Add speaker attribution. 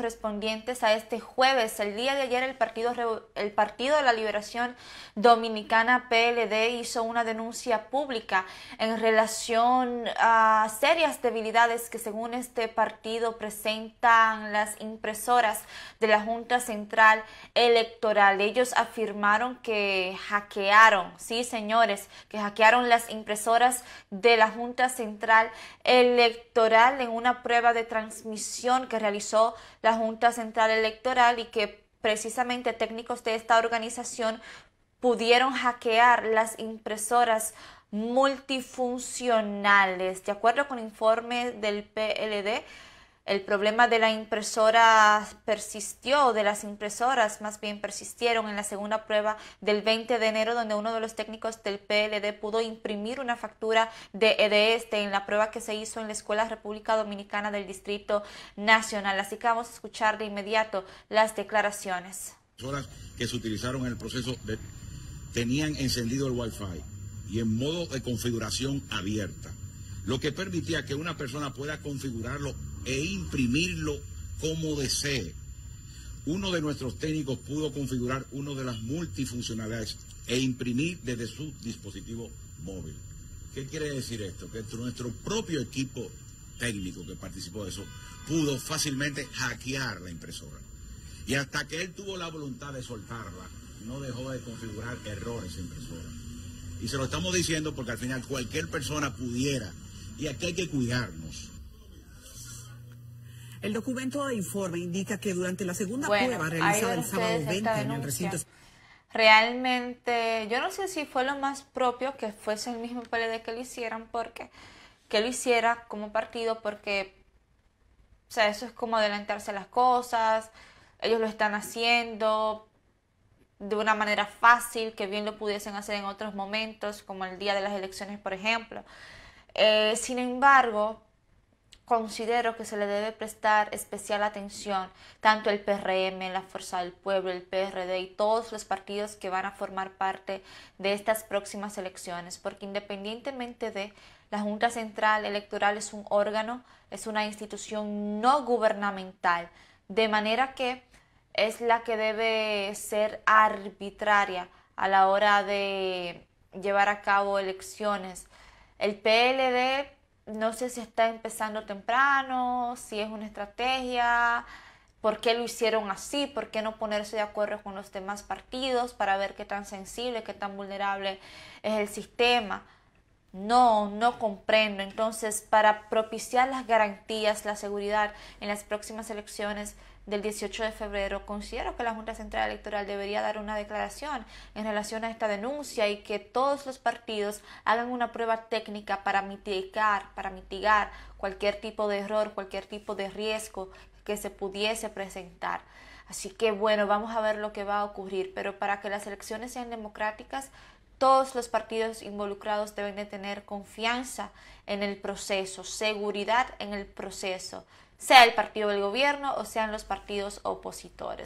Speaker 1: respondientes a este jueves. El día de ayer el Partido, el Partido de la Liberación Dominicana PLD hizo una denuncia pública en relación a serias debilidades que según este partido presentan las impresoras de la Junta Central Electoral. Ellos afirmaron que hackearon, sí señores, que hackearon las impresoras de la Junta Central Electoral en una prueba de transmisión que realizó la Junta Central Electoral y que precisamente técnicos de esta organización pudieron hackear las impresoras multifuncionales. De acuerdo con informes del PLD, el problema de la impresora persistió, de las impresoras más bien persistieron en la segunda prueba del 20 de enero, donde uno de los técnicos del PLD pudo imprimir una factura de, EDES en la prueba que se hizo en la Escuela República Dominicana del Distrito Nacional. Así que vamos a escuchar de inmediato las declaraciones.
Speaker 2: Las que se utilizaron en el proceso de, tenían encendido el Wi-Fi y en modo de configuración abierta, lo que permitía que una persona pueda configurarlo e imprimirlo como desee. Uno de nuestros técnicos pudo configurar una de las multifuncionalidades e imprimir desde su dispositivo móvil. ¿Qué quiere decir esto? Que nuestro propio equipo técnico que participó de eso pudo fácilmente hackear la impresora. Y hasta que él tuvo la voluntad de soltarla, no dejó de configurar errores en la impresora. Y se lo estamos diciendo porque al final cualquier persona pudiera. Y aquí hay que cuidarnos. El documento de informe indica que durante la segunda prueba realizada el sábado 20 en
Speaker 1: Realmente, yo no sé si fue lo más propio que fuese el mismo PLD que lo hicieran, porque que lo hiciera como partido, porque o sea, eso es como adelantarse a las cosas, ellos lo están haciendo de una manera fácil, que bien lo pudiesen hacer en otros momentos, como el día de las elecciones, por ejemplo. Eh, sin embargo, considero que se le debe prestar especial atención tanto el PRM, la Fuerza del Pueblo, el PRD y todos los partidos que van a formar parte de estas próximas elecciones, porque independientemente de la Junta Central Electoral es un órgano, es una institución no gubernamental, de manera que es la que debe ser arbitraria a la hora de llevar a cabo elecciones. El PLD no sé si está empezando temprano, si es una estrategia, por qué lo hicieron así, por qué no ponerse de acuerdo con los demás partidos para ver qué tan sensible, qué tan vulnerable es el sistema. No, no comprendo. Entonces, para propiciar las garantías, la seguridad en las próximas elecciones del 18 de febrero, considero que la Junta Central Electoral debería dar una declaración en relación a esta denuncia y que todos los partidos hagan una prueba técnica para mitigar, para mitigar cualquier tipo de error, cualquier tipo de riesgo que se pudiese presentar. Así que bueno, vamos a ver lo que va a ocurrir, pero para que las elecciones sean democráticas, todos los partidos involucrados deben de tener confianza en el proceso, seguridad en el proceso, sea el partido del gobierno o sean los partidos opositores.